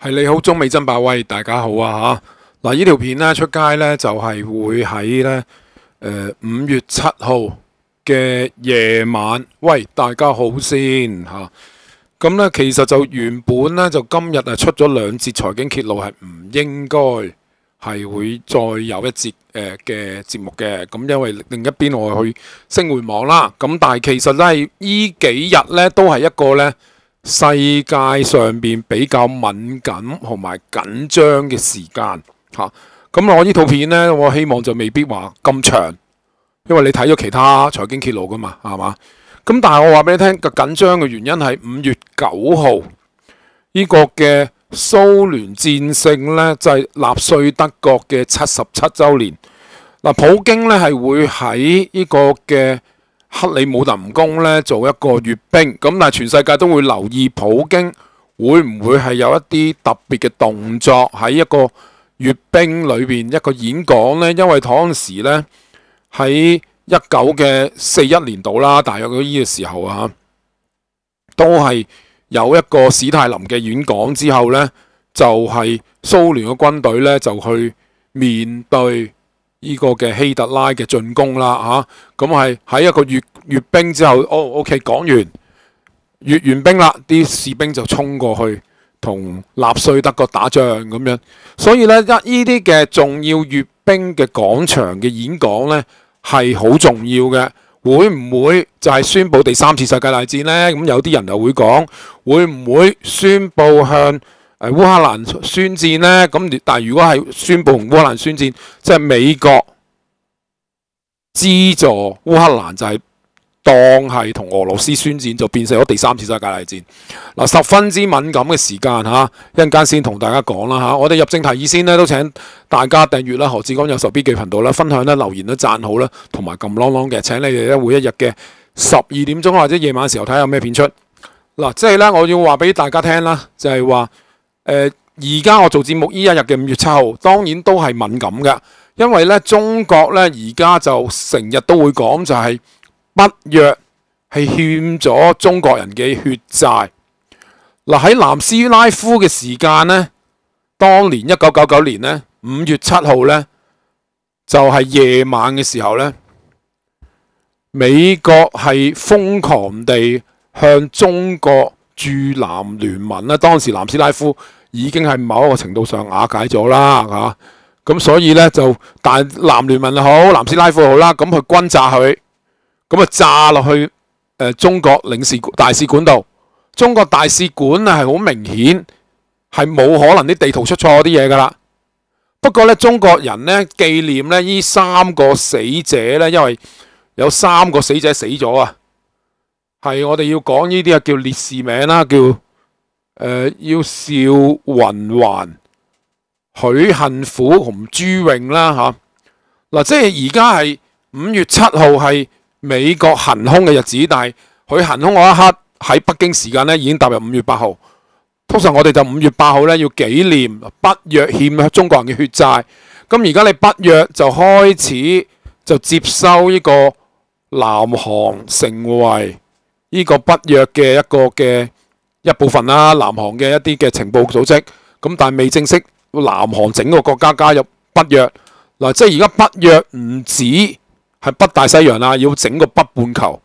系你好，中美争霸威，大家好啊吓嗱，呢条片咧出街咧就系会喺咧诶五月七号嘅夜晚，喂大家好先吓咁咧，其实就原本咧就今日啊出咗两节财经揭露系唔应该系会再有一节诶嘅节目嘅，咁因为另一边我去星汇网啦，咁但系其实咧依几日咧都系一个咧。世界上邊比較敏感同埋緊張嘅時間嚇，咁我呢套片呢，我希望就未必話咁長，因為你睇咗其他財經揭露噶嘛，係嘛？咁但係我話俾你聽，個緊張嘅原因係五月九號呢個嘅蘇聯戰勝呢，就係納粹德國嘅七十七週年。嗱，普京呢係會喺呢個嘅。克里姆林宫咧做一个阅兵，咁但系全世界都会留意普京会唔会系有一啲特别嘅动作喺一个阅兵里边一个演讲咧？因为嗰阵时咧喺一九嘅四一年度啦，大约嗰呢嘅时候啊，都系有一个史泰林嘅演讲之后咧，就系苏联嘅军队咧就去面对。呢个嘅希特拉嘅进攻啦，吓咁系喺一个阅阅兵之后，哦，OK，讲完阅完兵啦，啲士兵就冲过去同纳粹德国打仗咁样。所以呢，一呢啲嘅重要阅兵嘅广场嘅演讲呢，系好重要嘅。会唔会就系宣布第三次世界大战呢？咁有啲人又会讲，会唔会宣布向？诶，乌克兰宣战咧，咁但系如果系宣布同乌克兰宣战，即系美国资助乌克兰，就系当系同俄罗斯宣战，就变咗第三次世界大战。嗱，十分之敏感嘅时间吓，一阵间先同大家讲啦吓。我哋入正题，意先咧都请大家订阅啦，何志光有十 B 记频道啦，分享啦，留言啦，赞好啦，同埋揿啷啷嘅，请你哋咧，每一日嘅十二点钟或者夜晚时候睇下有咩片出。嗱，即系咧，我要话俾大家听啦，就系话。誒而家我做節目呢一日嘅五月七號，當然都係敏感嘅，因為咧中國咧而家就成日都會講就係不約係欠咗中國人嘅血債。嗱喺南斯拉夫嘅時間呢，當年一九九九年呢，五月七號呢，就係夜晚嘅時候呢，美國係瘋狂地向中國駐南聯盟咧，當時南斯拉夫。已经系某一个程度上瓦解咗啦，吓咁所以咧就，但南联盟又好，南斯拉夫又好啦，咁去轰炸佢，咁啊炸落去诶中国领事大使馆度，中国大使馆啊系好明显系冇可能啲地图出错啲嘢噶啦，不过咧中国人咧纪念咧呢三个死者咧，因为有三个死者死咗啊，系我哋要讲呢啲啊叫烈士名啦，叫。要笑云環、許恨苦同朱永啦吓。嗱即係而家係五月七號係美國行空嘅日子，但係佢行空嗰一刻喺北京時間咧已經踏入五月八號。通常我哋就五月八號咧要紀念不約欠中國人嘅血債。咁而家你不約就開始就接收呢個南韓成為呢個不約嘅一個嘅。一部分啦，南韓嘅一啲嘅情報組織咁，但係未正式南韓整個國家加入北約嗱，即係而家北約唔止係北大西洋啦，要整個北半球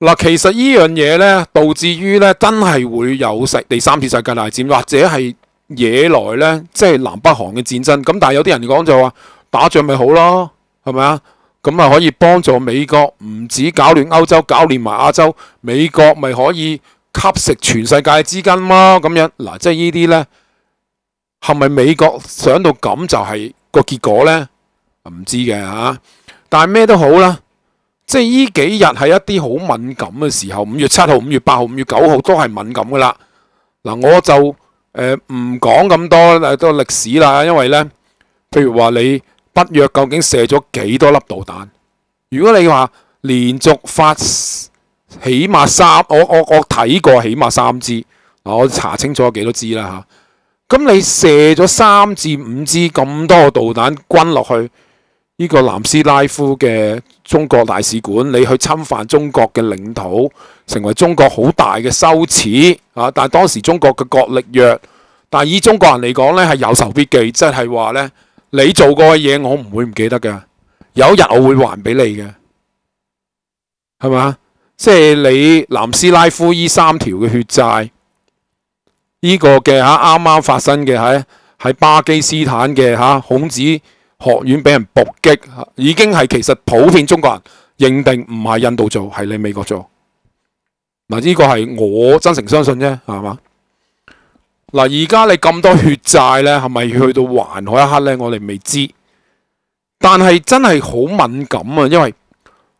嗱。其實呢樣嘢咧，導致於咧真係會有第三次世界大戰，或者係惹來咧即係南北韓嘅戰爭。咁但係有啲人講就話打仗咪好咯，係咪啊？咁啊，可以幫助美國唔止搞亂歐洲，搞亂埋亞洲，美國咪可以。吸食全世界資金咯咁樣，嗱即係呢啲呢，係咪美國想到咁就係個結果呢？唔知嘅嚇，但係咩都好啦，即係呢幾日係一啲好敏感嘅時候，五月七號、五月八號、五月九號都係敏感嘅啦。嗱，我就唔講咁多都歷史啦，因為呢，譬如話你北約究竟射咗幾多粒導彈？如果你話連續發起碼三，我我我睇過起碼三支，我查清楚幾多支啦嚇。咁你射咗三至五支咁多個導彈轟落去呢個南斯拉夫嘅中國大使館，你去侵犯中國嘅領土，成為中國好大嘅羞恥啊！但係當時中國嘅國力弱，但以中國人嚟講呢係有仇必記，即係話呢，你做過嘅嘢我唔會唔記得嘅，有一日我會還俾你嘅，係咪啊？即系你南斯拉夫依三条嘅血债，呢个嘅吓啱啱发生嘅喺喺巴基斯坦嘅吓孔子学院俾人伏击，已经系其实普遍中国人认定唔系印度做，系你美国做嗱。呢个系我真诚相信啫，系嘛嗱。而家你咁多血债呢，系咪去到还嗰一刻呢？我哋未知，但系真系好敏感啊，因为。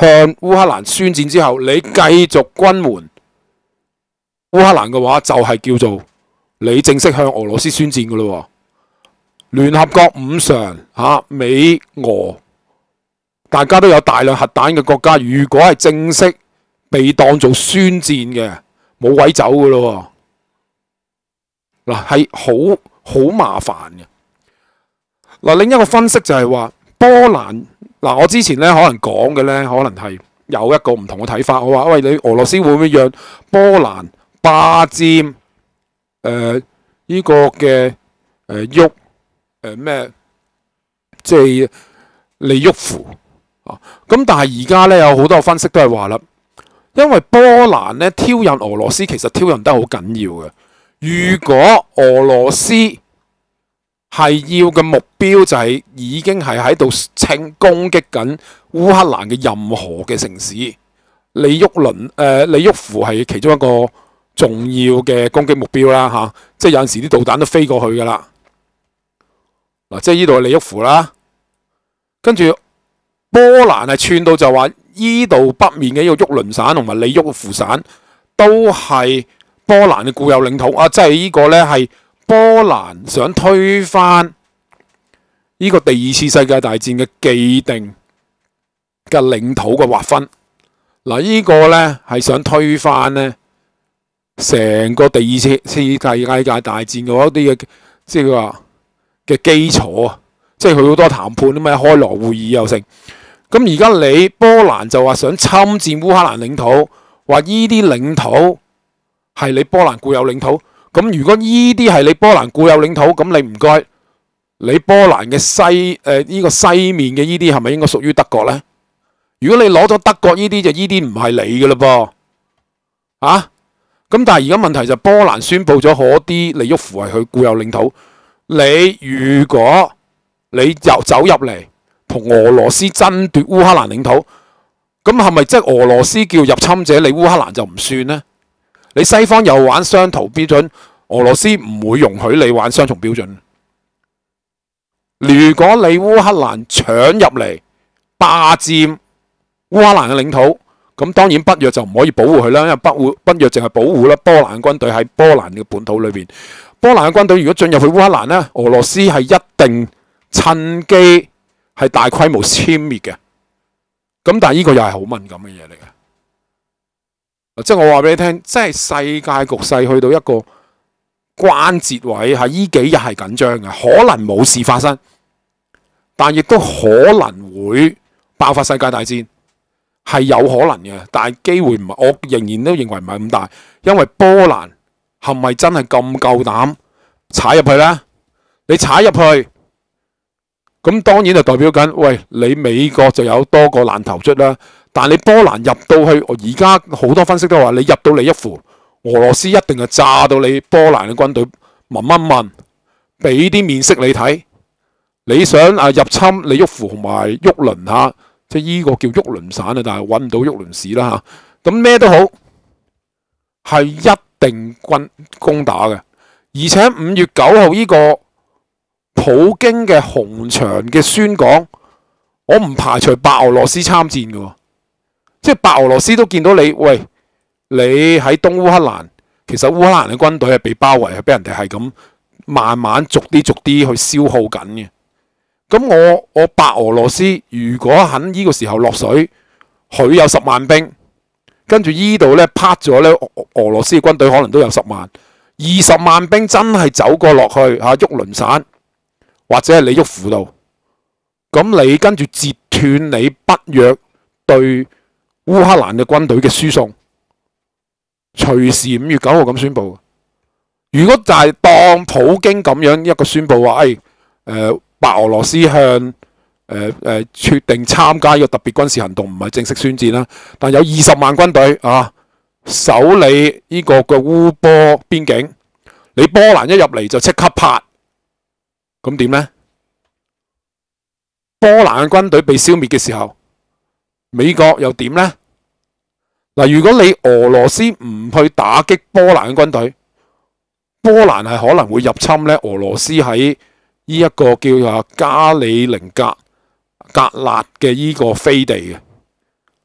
向乌克兰宣战之后，你继续军援乌克兰嘅话，就系叫做你正式向俄罗斯宣战嘅咯。联合国五常吓美俄，大家都有大量核弹嘅国家，如果系正式被当做宣战嘅，冇位走嘅咯。嗱系好好麻烦嘅。嗱另一个分析就系话。波兰嗱，我之前咧可能讲嘅咧，可能系有一个唔同嘅睇法。我话喂，你俄罗斯会唔会约波兰、霸占诶呢个嘅诶喐诶咩？即系利沃夫啊？咁但系而家咧有好多分析都系话啦，因为波兰咧挑衅俄罗斯，其实挑衅得好紧要嘅。如果俄罗斯系要嘅目标就系已经系喺度称攻击紧乌克兰嘅任何嘅城市，李沃伦诶，李沃夫系其中一个重要嘅攻击目标啦吓，即系有阵时啲导弹都飞过去噶啦。嗱，即系呢度系李沃夫啦，跟住波兰系串到就话呢度北面嘅呢个沃伦省同埋李沃夫省都系波兰嘅固有领土啊，即系呢个呢系。波兰想推翻呢个第二次世界大战嘅既定嘅领土嘅划分，嗱呢个咧系想推翻咧成个第二次世界大战嘅一啲嘅即系话嘅基础啊，即系佢好多谈判啊嘛，开罗会议又剩，咁而家你波兰就话想侵占乌克兰领土，话呢啲领土系你波兰固有领土。咁如果依啲系你波兰固有领土，咁你唔该，你波兰嘅西诶呢个西面嘅依啲系咪应该属于德国呢？如果你攞咗德国依啲，就依啲唔系你嘅啦噃，啊？咁但系而家问题就波兰宣布咗可啲利沃夫系佢固有领土，你如果你又走入嚟同俄罗斯争夺乌克兰领土，咁系咪即系俄罗斯叫入侵者，你乌克兰就唔算呢？你西方又玩双圖標準，俄羅斯唔會容許你玩双重標準。如果你烏克蘭搶入嚟霸佔烏克蘭嘅領土，咁當然北約就唔可以保護佢啦，因為北護北約淨係保護啦。波蘭軍隊喺波蘭嘅本土裏边。波蘭嘅軍隊如果進入去烏克蘭呢，俄羅斯係一定趁機係大規模歼滅嘅。咁但系呢個又係好敏感嘅嘢嚟嘅。即系我话俾你听，即系世界局势去到一个关节位，系呢几日系紧张嘅，可能冇事发生，但亦都可能会爆发世界大战，系有可能嘅，但系机会唔，我仍然都认为唔系咁大，因为波兰系咪真系咁够胆踩入去呢？你踩入去，咁当然就代表紧，喂，你美国就有多个烂头出啦。但你波蘭入到去，而家好多分析都话你入到李一湖，俄羅斯一定系炸到你波蘭嘅軍隊，問問問，俾啲面色你睇。你想啊入侵李沃湖同埋沃倫嚇，即係依個叫沃倫省啊，但係揾唔到沃倫市啦嚇。咁咩都好，係一定軍攻打嘅。而且五月九號呢個普京嘅紅牆嘅宣講，我唔排除白俄羅斯參戰嘅。即系白俄羅斯都見到你，喂！你喺東烏克蘭，其實烏克蘭嘅軍隊係被包圍，係俾人哋係咁慢慢逐啲逐啲去消耗緊嘅。咁我我白俄羅斯如果喺呢個時候落水，佢有十萬兵，跟住呢度咧拍咗咧俄羅斯嘅軍隊可能都有十萬、二十萬兵，真係走過落去嚇鬱倫散，或者係你鬱庫度，咁你跟住截斷你北約對。乌克兰嘅军队嘅输送，随时五月九号咁宣布。如果就系当普京咁样一个宣布话，诶，诶，白俄罗斯向，诶诶，决定参加一个特别军事行动，唔系正式宣战啦，但有二十万军队啊，守你呢个嘅乌波边境，你波兰一入嚟就即刻拍，咁点呢？波兰嘅军队被消灭嘅时候。美国又点呢？嗱，如果你俄罗斯唔去打击波兰嘅军队，波兰系可能会入侵咧。俄罗斯喺呢一个叫做加里宁格格勒嘅呢个飞地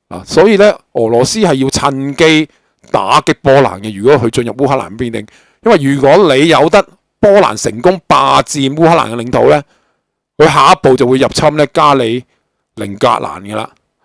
嘅，所以咧俄罗斯系要趁机打击波兰嘅。如果佢进入乌克兰边境，因为如果你有得波兰成功霸占乌克兰嘅领土咧，佢下一步就会入侵咧加里宁格兰嘅啦。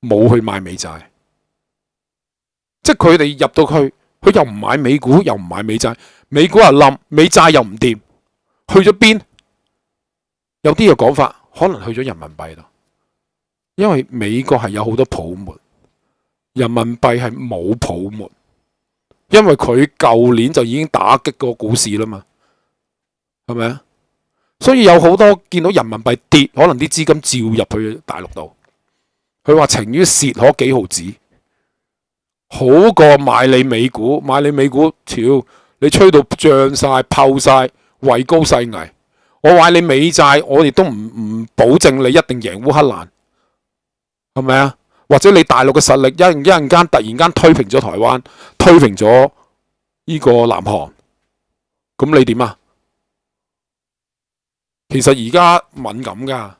冇去买美债，即系佢哋入到去，佢又唔买美股，又唔买美债。美股啊冧，美债又唔掂，去咗边？有啲嘅讲法可能去咗人民币度，因为美国系有好多泡沫，人民币系冇泡沫，因为佢旧年就已经打击个股市啦嘛，系咪啊？所以有好多见到人民币跌，可能啲资金照入去大陆度。佢话情愿蚀可几毫子，好过买你美股，买你美股，屌你吹到涨晒、泡晒、位高势危。我买你美债，我亦都唔唔保证你一定赢乌克兰，系咪啊？或者你大陆嘅实力一一阵间突然间推平咗台湾，推平咗呢个南韩，咁你点啊？其实而家敏感噶。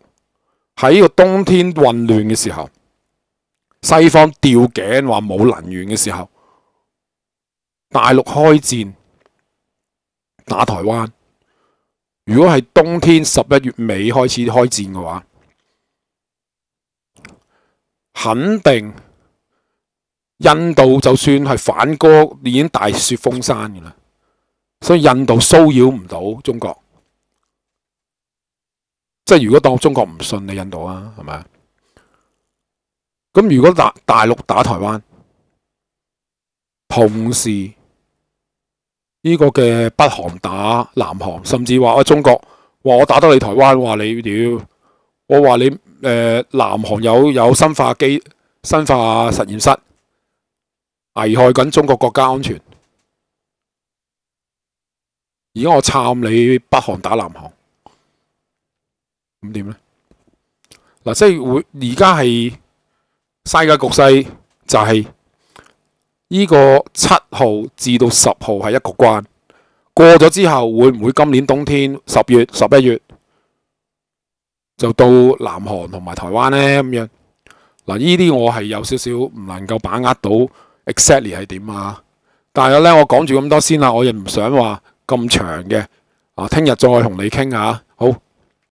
喺呢個冬天混亂嘅時候，西方吊頸話冇能源嘅時候，大陸開戰打台灣。如果係冬天十一月尾開始開戰嘅話，肯定印度就算係反戈，已經大雪封山嘅啦，所以印度騷擾唔到中國。即系如果当中国唔信你印度啊，系咪咁如果大大陆打台湾，同时呢个嘅北韩打南韩，甚至话啊中国话我打得你台湾，话你屌，我话你诶南韩有有生化机生化实验室，危害紧中国国家安全。而家我撑你北韩打南韩。咁点呢？嗱，即系会而家系世界局势就系呢个七号至到十号系一个关，过咗之后会唔会今年冬天十月、十一月就到南韩同埋台湾呢？咁样？嗱，呢啲我系有少少唔能够把握到，exactly 系点啊？但系咧，我讲住咁多先啦，我亦唔想话咁长嘅啊，听日再同你倾下。